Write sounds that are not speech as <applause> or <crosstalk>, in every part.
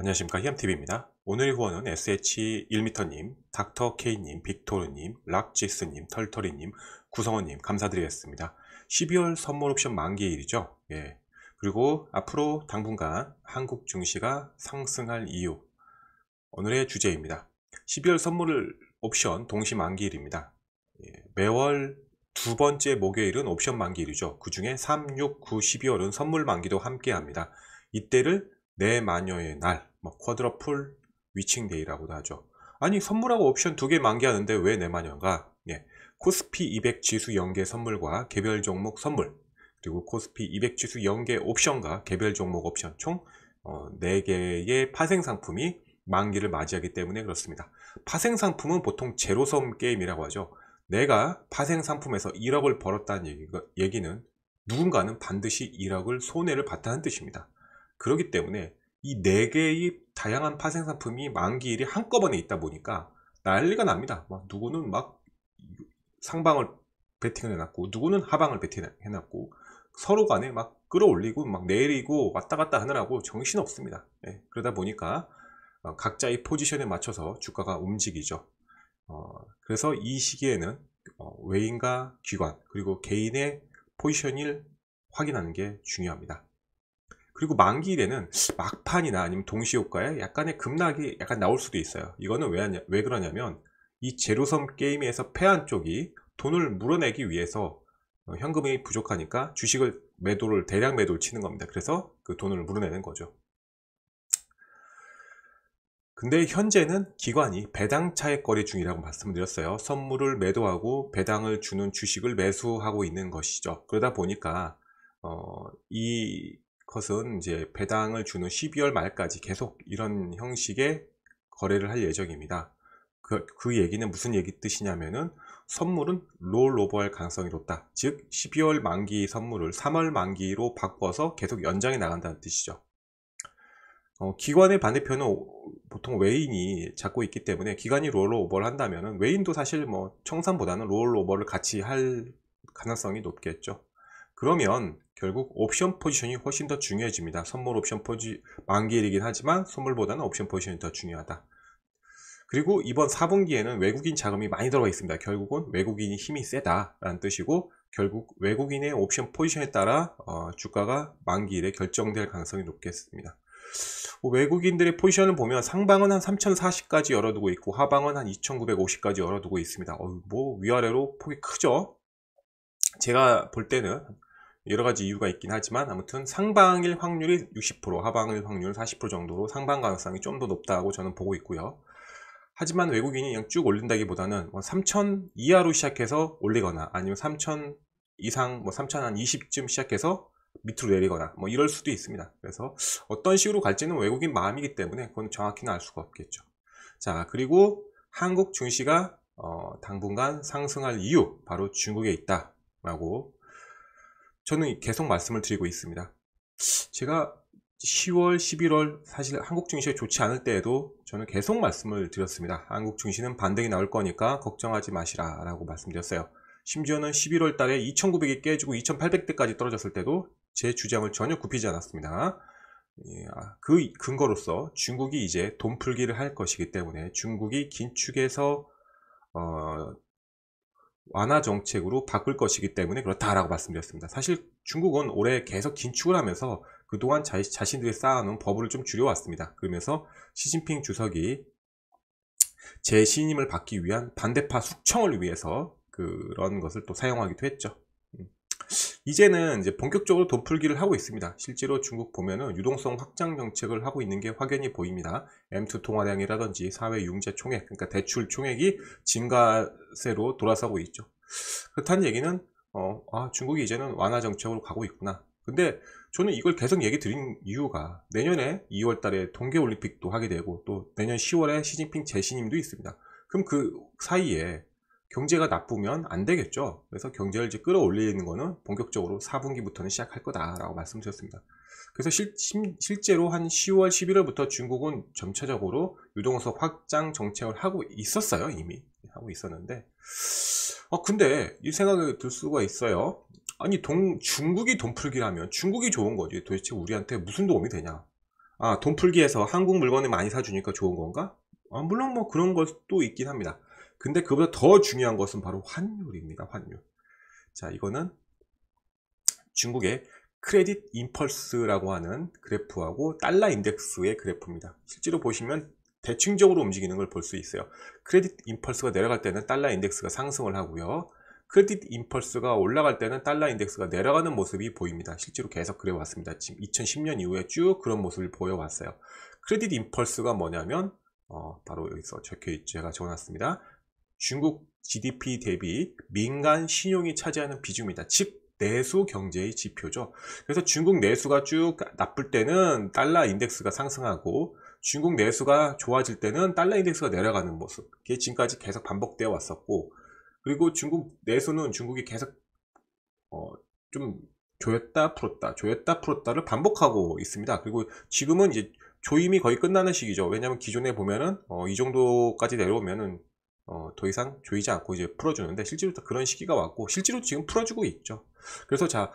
안녕하십니까 희암TV입니다. 오늘의 후원은 SH1m님, 닥터K님, 빅토르님, 락지스님, 털털리님 구성원님 감사드리겠습니다. 12월 선물옵션 만기일이죠. 예. 그리고 앞으로 당분간 한국 증시가 상승할 이유 오늘의 주제입니다. 12월 선물 옵션 동시 만기일입니다. 예. 매월 두 번째 목요일은 옵션 만기일이죠. 그 중에 3, 6, 9, 12월은 선물 만기도 함께합니다. 이때를 내 마녀의 날, 뭐 쿼드러풀 위칭데이라고도 하죠. 아니 선물하고 옵션 두 개 만개하는데 왜 내마녀가 예, 코스피 200 지수 연계 선물과 개별 종목 선물 그리고 코스피 200 지수 연계 옵션과 개별 종목 옵션 총 어, 4개의 파생 상품이 만기를 맞이하기 때문에 그렇습니다. 파생 상품은 보통 제로섬 게임이라고 하죠. 내가 파생 상품에서 1억을 벌었다는 얘기가, 얘기는 누군가는 반드시 1억을 손해를 봤다는 뜻입니다. 그렇기 때문에 이 네 개의 다양한 파생 상품이 만기일이 한꺼번에 있다 보니까 난리가 납니다. 막 누구는 막 상방을 베팅을 해놨고 누구는 하방을 베팅해놨고 서로 간에 막 끌어올리고 막 내리고 왔다 갔다 하느라고 정신 없습니다. 네, 그러다 보니까 어, 각자의 포지션에 맞춰서 주가가 움직이죠. 어, 그래서 이 시기에는 어, 외인과 기관 그리고 개인의 포지션을 확인하는 게 중요합니다. 그리고 만기일에는 막판이나 아니면 동시효과에 약간의 급락이 약간 나올 수도 있어요. 이거는 왜, 하냐, 왜 그러냐면 이 제로섬 게임에서 패한 쪽이 돈을 물어내기 위해서 어, 현금이 부족하니까 주식을 매도를 대량 매도를 치는 겁니다. 그래서 그 돈을 물어내는 거죠. 근데 현재는 기관이 배당 차익 거래 중이라고 말씀드렸어요. 선물을 매도하고 배당을 주는 주식을 매수하고 있는 것이죠. 그러다 보니까 어, 이 것은 이제 배당을 주는 12월 말까지 계속 이런 형식의 거래를 할 예정입니다. 그, 그 얘기는 무슨 얘기 뜻이냐면은 선물은 롤오버할 가능성이 높다. 즉 12월 만기 선물을 3월 만기로 바꿔서 계속 연장해 나간다는 뜻이죠. 어, 기관의 반대표는 보통 외인이 잡고 있기 때문에 기관이 롤오버를 한다면 외인도 사실 뭐 청산보다는 롤오버를 같이 할 가능성이 높겠죠. 그러면 결국 옵션 포지션이 훨씬 더 중요해집니다. 선물 옵션 포지 만기일이긴 하지만 선물보다는 옵션 포지션이 더 중요하다. 그리고 이번 4분기에는 외국인 자금이 많이 들어가 있습니다. 결국은 외국인이 힘이 세다라는 뜻이고 결국 외국인의 옵션 포지션에 따라 어, 주가가 만기일에 결정될 가능성이 높겠습니다. 뭐 외국인들의 포지션을 보면 상방은 한 3040까지 열어두고 있고 하방은 한 2950까지 열어두고 있습니다. 어, 뭐 위아래로 폭이 크죠? 제가 볼 때는 여러 가지 이유가 있긴 하지만 아무튼 상방일 확률이 60% 하방일 확률 40% 정도로 상방 가능성이 좀 더 높다고 저는 보고 있고요 하지만 외국인이 그냥 쭉 올린다기보다는 뭐 3천 이하로 시작해서 올리거나 아니면 3천 이상 뭐 3천 한 20쯤 시작해서 밑으로 내리거나 뭐 이럴 수도 있습니다 그래서 어떤 식으로 갈지는 외국인 마음이기 때문에 그건 정확히는 알 수가 없겠죠 자 그리고 한국 증시가 어, 당분간 상승할 이유 바로 중국에 있다 라고 저는 계속 말씀을 드리고 있습니다. 제가 10월, 11월 사실 한국 증시가 좋지 않을 때에도 저는 계속 말씀을 드렸습니다. 한국 증시는 반등이 나올 거니까 걱정하지 마시라 라고 말씀드렸어요. 심지어는 11월 달에 2900이 깨지고 2800대까지 떨어졌을 때도 제 주장을 전혀 굽히지 않았습니다. 예, 아, 그 근거로서 중국이 이제 돈 풀기를 할 것이기 때문에 중국이 긴축에서 어, 완화 정책으로 바꿀 것이기 때문에 그렇다라고 말씀드렸습니다. 사실 중국은 올해 계속 긴축을 하면서 그동안 자, 신들이 쌓아놓은 버블을 좀 줄여왔습니다. 그러면서 시진핑 주석이 재신임을 받기 위한 반대파 숙청을 위해서 그런 것을 또 사용하기도 했죠. 이제는 이제 본격적으로 돈풀기를 하고 있습니다. 실제로 중국 보면은 유동성 확장 정책을 하고 있는 게 확연히 보입니다. M2 통화량이라든지 사회 융자 총액, 그러니까 대출 총액이 증가세로 돌아서고 있죠. 그렇다는 얘기는 어, 아, 중국이 이제는 완화 정책으로 가고 있구나. 근데 저는 이걸 계속 얘기 드린 이유가 내년에 2월 달에 동계 올림픽도 하게 되고 또 내년 10월에 시진핑 재신임도 있습니다. 그럼 그 사이에 경제가 나쁘면 안 되겠죠 그래서 경제를 이제 끌어올리는 거는 본격적으로 4분기부터는 시작할 거다 라고 말씀드렸습니다 그래서 실, 실제로 한 10월 11월부터 중국은 점차적으로 유동성 확장 정책을 하고 있었어요 이미 하고 있었는데 아 근데 이생각을들 수가 있어요 아니 동, 중국이 돈풀기라면 중국이 좋은 거지 도대체 우리한테 무슨 도움이 되냐 아 돈풀기에서 한국 물건을 많이 사주니까 좋은 건가? 아 물론 뭐 그런 것도 있긴 합니다 근데 그보다 더 중요한 것은 바로 환율입니다. 환율. 자, 이거는 중국의 크레딧 임펄스라고 하는 그래프하고 달러 인덱스의 그래프입니다. 실제로 보시면 대칭적으로 움직이는 걸 볼 수 있어요. 크레딧 임펄스가 내려갈 때는 달러 인덱스가 상승을 하고요. 크레딧 임펄스가 올라갈 때는 달러 인덱스가 내려가는 모습이 보입니다. 실제로 계속 그래왔습니다. 지금 2010년 이후에 쭉 그런 모습을 보여왔어요. 크레딧 임펄스가 뭐냐면 어, 바로 여기서 적혀있죠. 제가 적어놨습니다. 중국 GDP 대비 민간 신용이 차지하는 비중입니다. 즉 내수 경제의 지표죠. 그래서 중국 내수가 쭉 나쁠 때는 달러 인덱스가 상승하고 중국 내수가 좋아질 때는 달러 인덱스가 내려가는 모습. 그게 지금까지 계속 반복되어 왔었고 그리고 중국 내수는 중국이 계속 어, 좀 조였다 풀었다 조였다 풀었다를 반복하고 있습니다. 그리고 지금은 이제 조임이 거의 끝나는 시기죠. 왜냐하면 기존에 보면은 어, 이 정도까지 내려오면은 어, 더 이상 조이지 않고 이제 풀어주는데 실제로 그런 시기가 왔고 실제로 지금 풀어주고 있죠. 그래서 자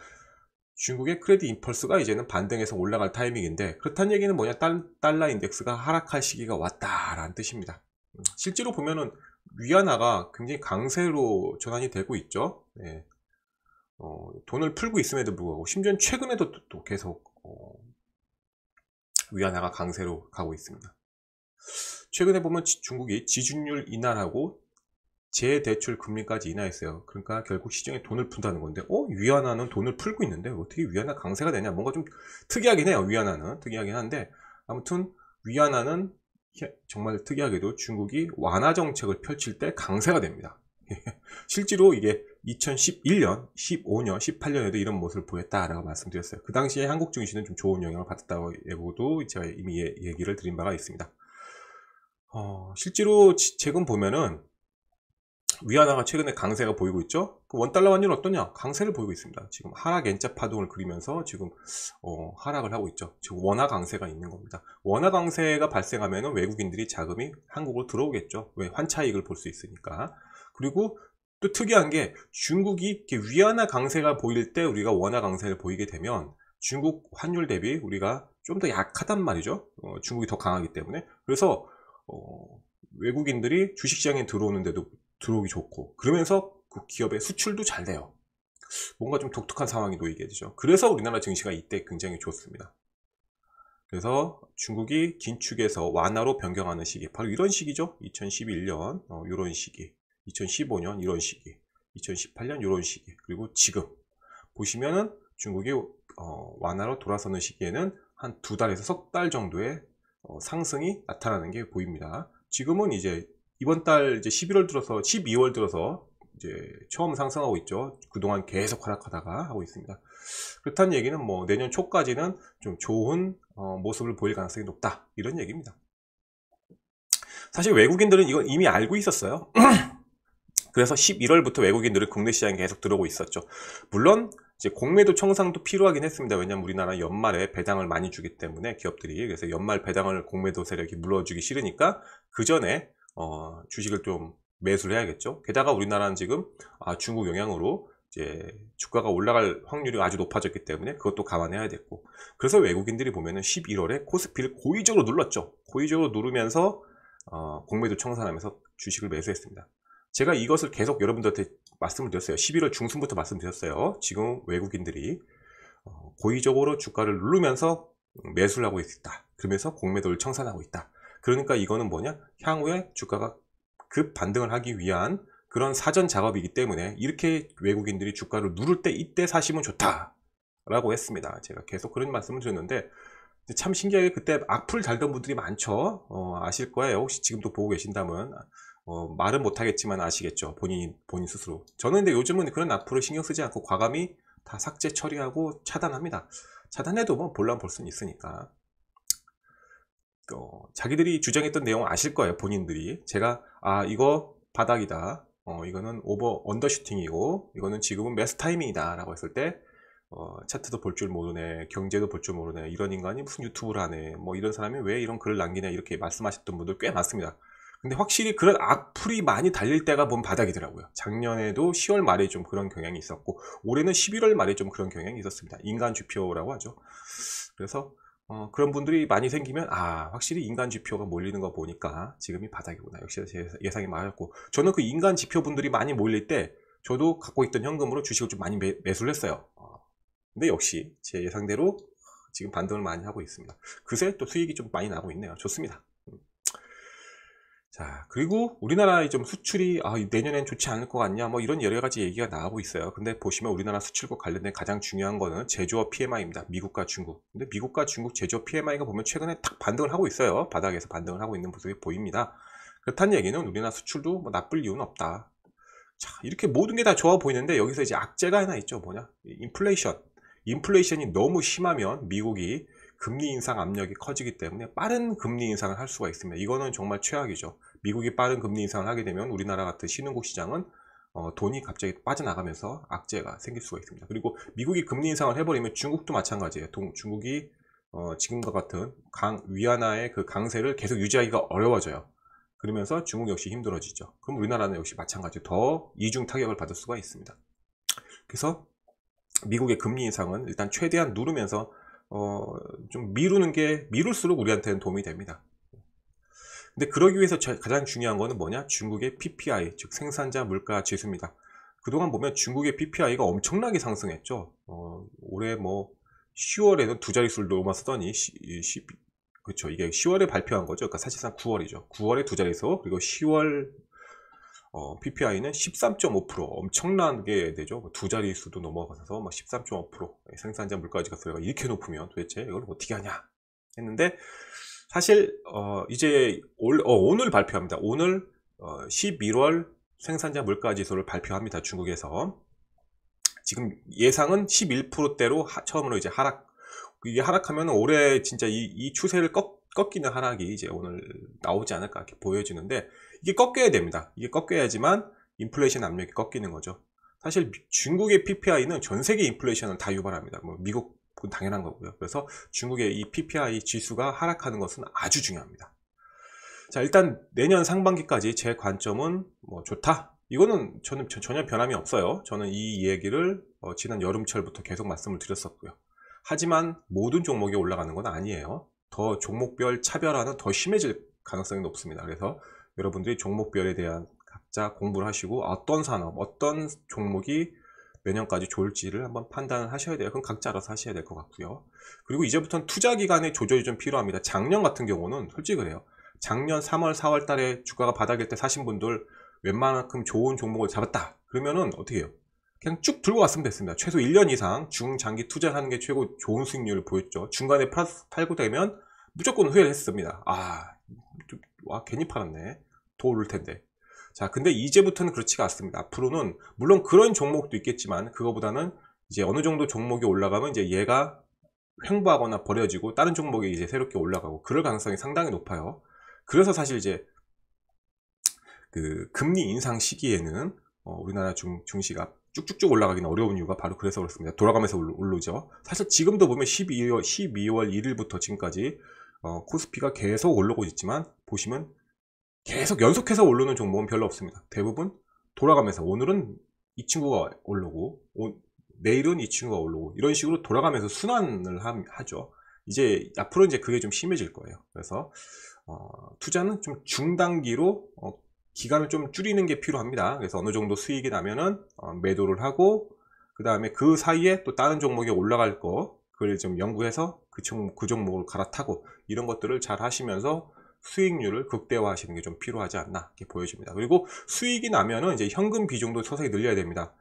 중국의 크레딧 인펄스가 이제는 반등해서 올라갈 타이밍인데 그렇다는 얘기는 뭐냐 달, 달러 인덱스가 하락할 시기가 왔다라는 뜻입니다. 음, 실제로 보면은 위안화가 굉장히 강세로 전환이 되고 있죠. 네. 어, 돈을 풀고 있음에도 불구하고 심지어 최근에도 또, 또 계속 어, 위안화가 강세로 가고 있습니다. 최근에 보면 중국이 지준율 인하라고 재대출 금리까지 인하했어요. 그러니까 결국 시중에 돈을 푼다는 건데, 어? 위안화는 돈을 풀고 있는데, 어떻게 위안화 강세가 되냐? 뭔가 좀 특이하긴 해요, 위안화는. 특이하긴 한데, 아무튼 위안화는 정말 특이하게도 중국이 완화 정책을 펼칠 때 강세가 됩니다. <laughs> 실제로 이게 2011년, 15년, 18년에도 이런 모습을 보였다라고 말씀드렸어요. 그 당시에 한국 증시는 좀 좋은 영향을 받았다고 해보도 제가 이미 얘기를 드린 바가 있습니다. 어, 실제로 지금 보면은 위안화가 최근에 강세가 보이고 있죠. 그 원달러 환율 어떠냐? 강세를 보이고 있습니다. 지금 하락 엔자 파동을 그리면서 지금 어, 하락을 하고 있죠. 지금 원화 강세가 있는 겁니다. 원화 강세가 발생하면 외국인들이 자금이 한국으로 들어오겠죠. 왜 환차익을 볼 수 있으니까. 그리고 또 특이한 게 중국이 위안화 강세가 보일 때 우리가 원화 강세를 보이게 되면 중국 환율 대비 우리가 좀 더 약하단 말이죠. 어, 중국이 더 강하기 때문에. 그래서 어, 외국인들이 주식시장에 들어오는데도 들어오기 좋고 그러면서 그 기업의 수출도 잘 돼요. 뭔가 좀 독특한 상황이 놓이게 되죠. 그래서 우리나라 증시가 이때 굉장히 좋습니다. 그래서 중국이 긴축에서 완화로 변경하는 시기 바로 이런 시기죠 2011년 어, 이런 시기 2015년 이런 시기 2018년 이런 시기 그리고 지금 보시면은 중국이 어, 완화로 돌아서는 시기에는 한 두 달에서 석 달 정도의 어, 상승이 나타나는 게 보입니다. 지금은 이제 이번 달 이제 11월 들어서 12월 들어서 이제 처음 상승하고 있죠. 그동안 계속 하락하다가 하고 있습니다. 그렇다는 얘기는 뭐 내년 초까지는 좀 좋은 어, 모습을 보일 가능성이 높다 이런 얘기입니다. 사실 외국인들은 이건 이미 알고 있었어요. <clears throat> 그래서 11월부터 외국인들은 국내 시장에 계속 들어오고 있었죠. 물론 이제 공매도 청상도 필요하긴 했습니다. 왜냐면 우리나라 연말에 배당을 많이 주기 때문에 기업들이 그래서 연말 배당을 공매도 세력이 물러주기 싫으니까 그 전에 어, 주식을 좀 매수를 해야겠죠. 게다가 우리나라는 지금 아, 중국 영향으로 이제 주가가 올라갈 확률이 아주 높아졌기 때문에 그것도 감안해야 됐고 그래서 외국인들이 보면은 11월에 코스피를 고의적으로 눌렀죠. 고의적으로 누르면서 어, 공매도 청산하면서 주식을 매수했습니다. 제가 이것을 계속 여러분들한테 말씀을 드렸어요 11월 중순부터 말씀드렸어요 지금 외국인들이 어, 고의적으로 주가를 누르면서 매수를 하고 있다 그러면서 공매도를 청산하고 있다 그러니까 이거는 뭐냐 향후에 주가가 급 반등을 하기 위한 그런 사전 작업이기 때문에 이렇게 외국인들이 주가를 누를 때 이때 사시면 좋다 라고 했습니다 제가 계속 그런 말씀을 드렸는데 참 신기하게 그때 악플 달던 분들이 많죠 어, 아실 거예요 혹시 지금도 보고 계신다면 어, 말은 못하겠지만 아시겠죠. 본인, 본인 스스로. 저는 근데 요즘은 그런 악플을 신경 쓰지 않고 과감히 다 삭제 처리하고 차단합니다. 차단해도 뭐 볼란 볼 수는 있으니까. 어, 자기들이 주장했던 내용 아실 거예요. 본인들이. 제가, 아, 이거 바닥이다. 어, 이거는 오버, 언더슈팅이고, 이거는 지금은 매스 타이밍이다. 라고 했을 때, 어, 차트도 볼 줄 모르네, 경제도 볼 줄 모르네, 이런 인간이 무슨 유튜브를 하네, 뭐 이런 사람이 왜 이런 글을 남기냐, 이렇게 말씀하셨던 분들 꽤 많습니다. 근데 확실히 그런 악플이 많이 달릴 때가 본 바닥이더라고요. 작년에도 10월 말에 좀 그런 경향이 있었고 올해는 11월 말에 좀 그런 경향이 있었습니다. 인간 주표라고 하죠. 그래서 어, 그런 분들이 많이 생기면 아 확실히 인간 지표가 몰리는 거 보니까 지금이 바닥이구나 역시 제 예상이 맞았고 저는 그 인간 지표 분들이 많이 몰릴 때 저도 갖고 있던 현금으로 주식을 좀 많이 매, 매수를 했어요 어, 근데 역시 제 예상대로 지금 반등을 많이 하고 있습니다 그새 또 수익이 좀 많이 나고 있네요 좋습니다 자 그리고 우리나라의 좀 수출이 아, 내년엔 좋지 않을 것 같냐 뭐 이런 여러 가지 얘기가 나오고 있어요 근데 보시면 우리나라 수출과 관련된 가장 중요한 거는 제조업 PMI입니다 미국과 중국 근데 미국과 중국 제조업 PMI가 보면 최근에 딱 반등을 하고 있어요 바닥에서 반등을 하고 있는 모습이 보입니다 그렇다는 얘기는 우리나라 수출도 뭐 나쁠 이유는 없다 자 이렇게 모든 게 다 좋아 보이는데 여기서 이제 악재가 하나 있죠 뭐냐 인플레이션 인플레이션이 너무 심하면 미국이 금리 인상 압력이 커지기 때문에 빠른 금리 인상을 할 수가 있습니다. 이거는 정말 최악이죠. 미국이 빠른 금리 인상을 하게 되면 우리나라 같은 신흥국 시장은 어, 돈이 갑자기 빠져나가면서 악재가 생길 수가 있습니다. 그리고 미국이 금리 인상을 해버리면 중국도 마찬가지예요. 동, 중국이 어, 지금과 같은 강, 위안화의 그 강세를 계속 유지하기가 어려워져요. 그러면서 중국 역시 힘들어지죠. 그럼 우리나라는 역시 마찬가지 더 이중 타격을 받을 수가 있습니다. 그래서 미국의 금리 인상은 일단 최대한 누르면서 어, 좀 미루는 게 미룰수록 우리한테는 도움이 됩니다. 근데 그러기 위해서 가장 중요한 거는 뭐냐? 중국의 PPI, 즉 생산자 물가 지수입니다. 그동안 보면 중국의 PPI가 엄청나게 상승했죠. 어, 올해 뭐 10월에는 두 자릿수를 넘었었더니 10, 그렇죠. 이게 10월에 발표한 거죠. 그러니까 사실상 9월이죠. 9월에 두 자릿수, 그리고 10월 어, PPI는 13.5% 엄청나게 되죠. 뭐 두 자릿수도 넘어가서 막13.5% 생산자 물가지가 소요가 이렇게 높으면 도대체 이걸 어떻게 하냐 했는데 사실 어, 이제 올, 어, 오늘 발표합니다. 오늘 11월 어, 생산자 물가지수를 발표합니다. 중국에서 지금 예상은 11%대로 하, 처음으로 이제 하락 이게 하락하면 올해 진짜 이, 이 추세를 꺾, 꺾이는 하락이 이제 오늘 나오지 않을까 이렇게 보여지는데 이게 꺾여야 됩니다. 이게 꺾여야지만 인플레이션 압력이 꺾이는 거죠. 사실 중국의 PPI는 전 세계 인플레이션을 다 유발합니다. 뭐 미국은 당연한 거고요. 그래서 중국의 이 PPI 지수가 하락하는 것은 아주 중요합니다. 자 일단 내년 상반기까지 제 관점은 뭐 좋다. 이거는 저는 전혀 변함이 없어요. 저는 이얘기를어 지난 여름철부터 계속 말씀을 드렸었고요. 하지만 모든 종목이 올라가는 건 아니에요. 더 종목별 차별화는 더 심해질 가능성이 높습니다. 그래서 여러분들이 종목별에 대한 각자 공부를 하시고 어떤 산업, 어떤 종목이 몇년까지 좋을지를 한번 판단을 하셔야 돼요. 그럼 각자 알아서 하셔야 될 것 같고요. 그리고 이제부터는 투자 기간의 조절이 좀 필요합니다. 작년 같은 경우는 솔직히 그래요. 작년 3월, 4월 달에 주가가 바닥일 때 사신 분들 웬만큼 좋은 종목을 잡았다. 그러면은 어떻게 해요? 그냥 쭉 들고 갔으면 됐습니다. 최소 1년 이상 중장기 투자하는 게 최고 좋은 수익률을 보였죠. 중간에 팔, 팔고 되면 무조건 후회를 했습니다. 아, 와 괜히 팔았네 더 오를 텐데 자 근데 이제부터는 그렇지가 않습니다 앞으로는 물론 그런 종목도 있겠지만 그거보다는 이제 어느 정도 종목이 올라가면 이제 얘가 횡보하거나 버려지고 다른 종목이 이제 새롭게 올라가고 그럴 가능성이 상당히 높아요 그래서 사실 이제 그 금리 인상 시기에는 어, 우리나라 중, 증시가 쭉쭉쭉 올라가기는 어려운 이유가 바로 그래서 그렇습니다. 돌아가면서 올르죠 사실 지금도 보면 12월, 12월 1일부터 지금까지 어, 코스피가 계속 오르고 있지만 보시면 계속 연속해서 오르는 종목은 별로 없습니다. 대부분 돌아가면서 오늘은 이 친구가 오르고 오, 내일은 이 친구가 오르고 이런 식으로 돌아가면서 순환을 함, 하죠. 이제 앞으로 이제 그게 좀 심해질 거예요. 그래서 어, 투자는 좀 중단기로 어, 기간을 좀 줄이는 게 필요합니다. 그래서 어느 정도 수익이 나면은 어, 매도를 하고 그 다음에 그 사이에 또 다른 종목에 올라갈 거 그걸 좀 연구해서 그, 종, 그 종목을 갈아타고 이런 것들을 잘 하시면서 수익률을 극대화 하시는 게 좀 필요하지 않나 이렇게 보여집니다 그리고 수익이 나면은 이제 현금 비중도 서서히 늘려야 됩니다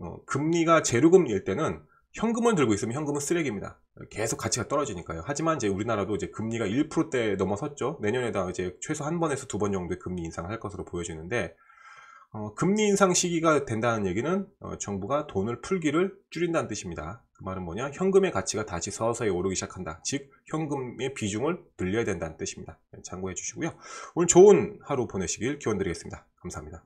어, 금리가 제로금리일 때는 현금은 들고 있으면 현금은 쓰레기입니다. 계속 가치가 떨어지니까요. 하지만 이제 우리나라도 이제 금리가 1%대 넘어섰죠. 내년에다 이제 최소 한 번에서 두 번 정도의 금리 인상을 할 것으로 보여지는데 어, 금리 인상 시기가 된다는 얘기는 어, 정부가 돈을 풀기를 줄인다는 뜻입니다. 그 말은 뭐냐? 현금의 가치가 다시 서서히 오르기 시작한다. 즉 현금의 비중을 늘려야 된다는 뜻입니다. 네, 참고해 주시고요. 오늘 좋은 하루 보내시길 기원드리겠습니다. 감사합니다.